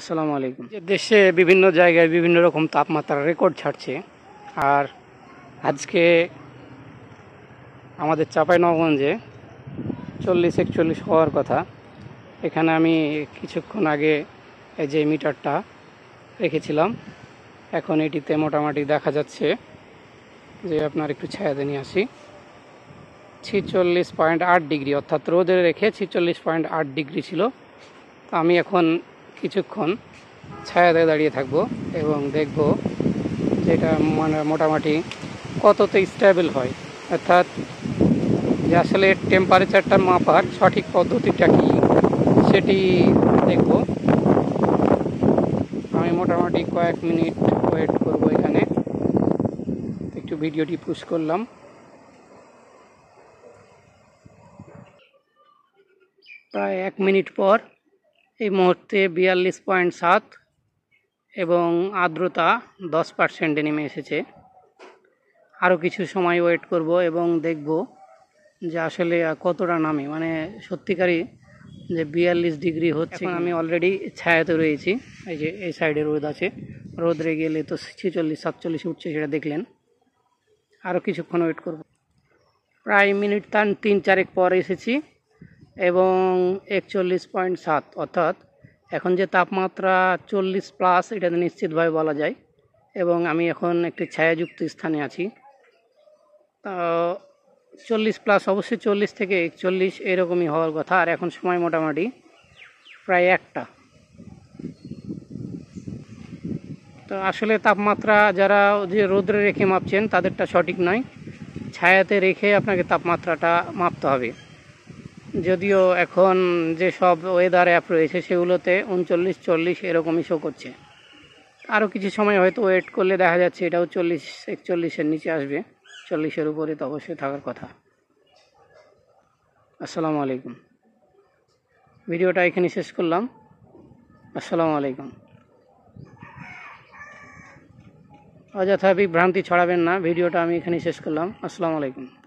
আসসালামু আলাইকুম দেশে বিভিন্ন জায়গায় বিভিন্ন রকম তাপমাত্রা রেকর্ড ছাড়ছে আর আজকে আমাদের চাঁপাইনগঞ্জে চল্লিশ একচল্লিশ হওয়ার কথা এখানে আমি কিছুক্ষণ আগে এই যে মিটারটা রেখেছিলাম এখন এটিতে মোটামুটি দেখা যাচ্ছে যে আপনার একটু ছায়াতে নিয়ে আসি ছিচল্লিশ পয়েন্ট আট ডিগ্রি অর্থাৎ রোদে রেখে ছিচল্লিশ পয়েন্ট আট ডিগ্রি ছিল আমি এখন কিছুক্ষণ ছায়াতে দাঁড়িয়ে থাকব এবং দেখব যেটা মানে মোটামুটি কততে স্টেবল হয় অর্থাৎ যে আসলে টেম্পারেচারটা মাপার সঠিক পদ্ধতিটা কী সেটি দেখব আমি মোটামুটি কয়েক মিনিট ওয়েট করব এখানে একটু ভিডিওটি পুশ করলাম প্রায় এক মিনিট পর এই মুহূর্তে বিয়াল্লিশ পয়েন্ট সাত এবং আর্দ্রতা দশ পার্সেন্টে নেমে এসেছে আরও কিছু সময় ওয়েট করব এবং দেখব যে আসলে কতটা নামে মানে সত্যিকারই যে বিয়াল্লিশ ডিগ্রি হচ্ছে আমি অলরেডি ছায়াতে রয়েছি এই যে এই সাইডে রোদ আছে রোদরে গেলে তো ছিচল্লিশ সাতচল্লিশ উঠছে সেটা দেখলেন আরও কিছুক্ষণ ওয়েট করব প্রায় মিনিট তান তিন চারেক পর এসেছি এবং একচল্লিশ পয়েন্ট সাত অর্থাৎ এখন যে তাপমাত্রা চল্লিশ প্লাস এটা নিশ্চিতভাবে বলা যায় এবং আমি এখন একটি ছায়াযুক্ত স্থানে আছি তা চল্লিশ প্লাস অবশ্যই চল্লিশ থেকে একচল্লিশ এরকমই হওয়ার কথা আর এখন সময় মোটামুটি প্রায় একটা তো আসলে তাপমাত্রা যারা যে রোদ্রে রেখে মাপছেন তাদেরটা সঠিক নয় ছায়াতে রেখে আপনাকে তাপমাত্রাটা মাপতে হবে যদিও এখন যে সব ওয়েদার অ্যাপ রয়েছে সেগুলোতে উনচল্লিশ চল্লিশ এরকমই শো করছে আরও কিছু সময় হয়তো ওয়েট করলে দেখা যাচ্ছে এটাও চল্লিশ একচল্লিশের নিচে আসবে চল্লিশের উপরে তো অবশ্যই থাকার কথা আসসালামু আলাইকুম ভিডিওটা এখানে শেষ করলাম আসসালামু আলাইকুম অযথা বিভ্রান্তি ছড়াবেন না ভিডিওটা আমি এখানে শেষ করলাম আসসালামু আলাইকুম